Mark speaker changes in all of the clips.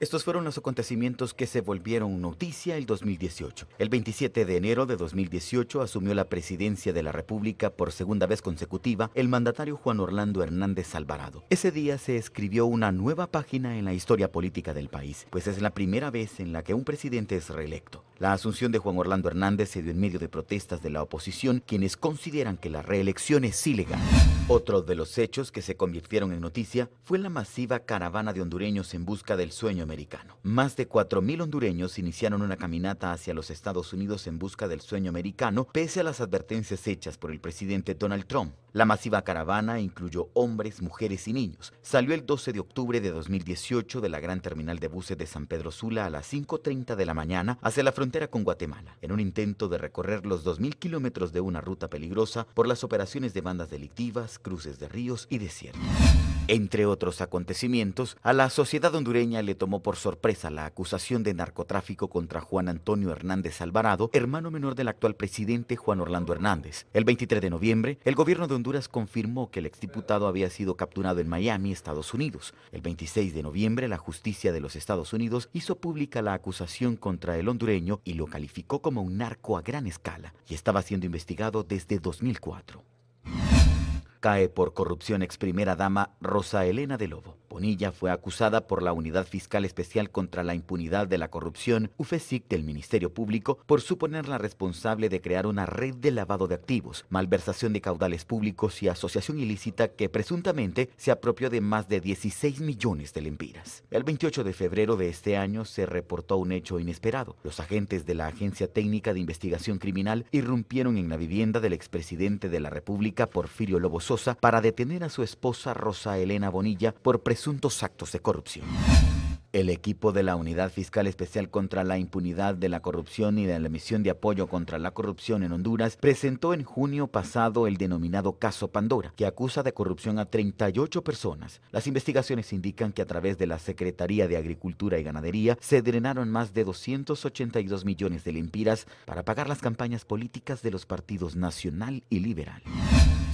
Speaker 1: Estos fueron los acontecimientos que se volvieron noticia el 2018. El 27 de enero de 2018 asumió la presidencia de la República por segunda vez consecutiva el mandatario Juan Orlando Hernández Alvarado. Ese día se escribió una nueva página en la historia política del país, pues es la primera vez en la que un presidente es reelecto. La asunción de Juan Orlando Hernández se dio en medio de protestas de la oposición, quienes consideran que la reelección es ilegal. Otro de los hechos que se convirtieron en noticia fue la masiva caravana de hondureños en busca del sueño americano. Más de 4.000 hondureños iniciaron una caminata hacia los Estados Unidos en busca del sueño americano, pese a las advertencias hechas por el presidente Donald Trump. La masiva caravana incluyó hombres, mujeres y niños. Salió el 12 de octubre de 2018 de la gran terminal de buses de San Pedro Sula a las 5.30 de la mañana hacia la frontera con Guatemala, en un intento de recorrer los 2.000 kilómetros de una ruta peligrosa por las operaciones de bandas delictivas, cruces de ríos y desiertos. Entre otros acontecimientos, a la sociedad hondureña le tomó por sorpresa la acusación de narcotráfico contra Juan Antonio Hernández Alvarado, hermano menor del actual presidente Juan Orlando Hernández. El 23 de noviembre, el gobierno de Honduras confirmó que el exdiputado había sido capturado en Miami, Estados Unidos. El 26 de noviembre, la justicia de los Estados Unidos hizo pública la acusación contra el hondureño y lo calificó como un narco a gran escala y estaba siendo investigado desde 2004 cae por corrupción ex primera dama Rosa Elena de Lobo. Bonilla fue acusada por la Unidad Fiscal Especial contra la Impunidad de la Corrupción, UFESIC del Ministerio Público, por suponerla responsable de crear una red de lavado de activos, malversación de caudales públicos y asociación ilícita que presuntamente se apropió de más de 16 millones de lempiras. El 28 de febrero de este año se reportó un hecho inesperado. Los agentes de la Agencia Técnica de Investigación Criminal irrumpieron en la vivienda del expresidente de la República, Porfirio Lobo para detener a su esposa Rosa Elena Bonilla por presuntos actos de corrupción. El equipo de la Unidad Fiscal Especial contra la Impunidad de la Corrupción y de la Misión de Apoyo contra la Corrupción en Honduras presentó en junio pasado el denominado caso Pandora, que acusa de corrupción a 38 personas. Las investigaciones indican que a través de la Secretaría de Agricultura y Ganadería se drenaron más de 282 millones de lempiras para pagar las campañas políticas de los partidos Nacional y Liberal.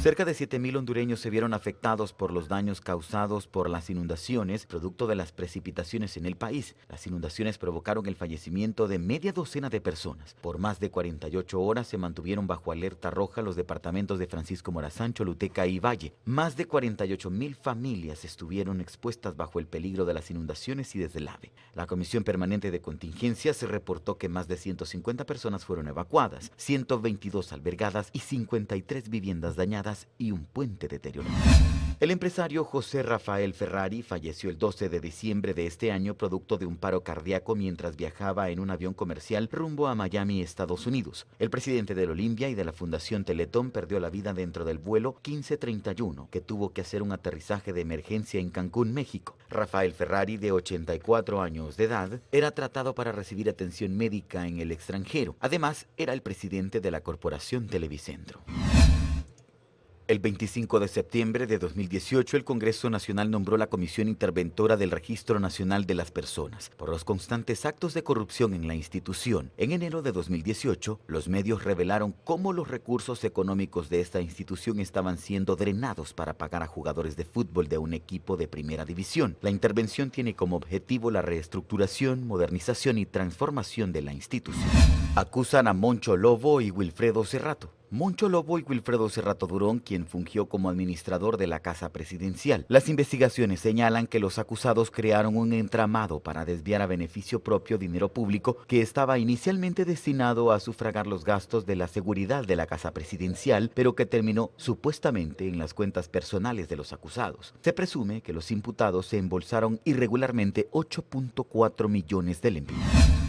Speaker 1: Cerca de 7.000 hondureños se vieron afectados por los daños causados por las inundaciones, producto de las precipitaciones en el país. Las inundaciones provocaron el fallecimiento de media docena de personas. Por más de 48 horas se mantuvieron bajo alerta roja los departamentos de Francisco Morazán, Luteca y Valle. Más de 48.000 familias estuvieron expuestas bajo el peligro de las inundaciones y desde el AVE. La Comisión Permanente de Contingencias reportó que más de 150 personas fueron evacuadas, 122 albergadas y 53 viviendas dañadas y un puente deteriorado. El empresario José Rafael Ferrari falleció el 12 de diciembre de este año producto de un paro cardíaco mientras viajaba en un avión comercial rumbo a Miami, Estados Unidos. El presidente del Olimpia y de la Fundación Teletón perdió la vida dentro del vuelo 1531, que tuvo que hacer un aterrizaje de emergencia en Cancún, México. Rafael Ferrari, de 84 años de edad, era tratado para recibir atención médica en el extranjero. Además, era el presidente de la Corporación Televicentro. El 25 de septiembre de 2018, el Congreso Nacional nombró la Comisión Interventora del Registro Nacional de las Personas por los constantes actos de corrupción en la institución. En enero de 2018, los medios revelaron cómo los recursos económicos de esta institución estaban siendo drenados para pagar a jugadores de fútbol de un equipo de primera división. La intervención tiene como objetivo la reestructuración, modernización y transformación de la institución. Acusan a Moncho Lobo y Wilfredo Cerrato Moncho Lobo y Wilfredo Cerrato Durón, quien fungió como administrador de la Casa Presidencial. Las investigaciones señalan que los acusados crearon un entramado para desviar a beneficio propio dinero público que estaba inicialmente destinado a sufragar los gastos de la seguridad de la Casa Presidencial, pero que terminó supuestamente en las cuentas personales de los acusados. Se presume que los imputados se embolsaron irregularmente 8.4 millones de lempiras.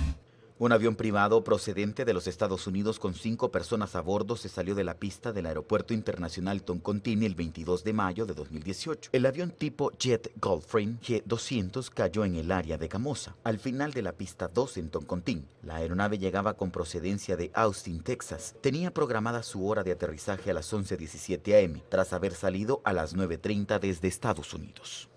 Speaker 1: Un avión privado procedente de los Estados Unidos con cinco personas a bordo se salió de la pista del Aeropuerto Internacional Toncontini el 22 de mayo de 2018. El avión tipo Jet Gulfstream G200 cayó en el área de Camosa, al final de la pista 2 en Toncontín. La aeronave llegaba con procedencia de Austin, Texas. Tenía programada su hora de aterrizaje a las 11.17 am, tras haber salido a las 9.30 desde Estados Unidos.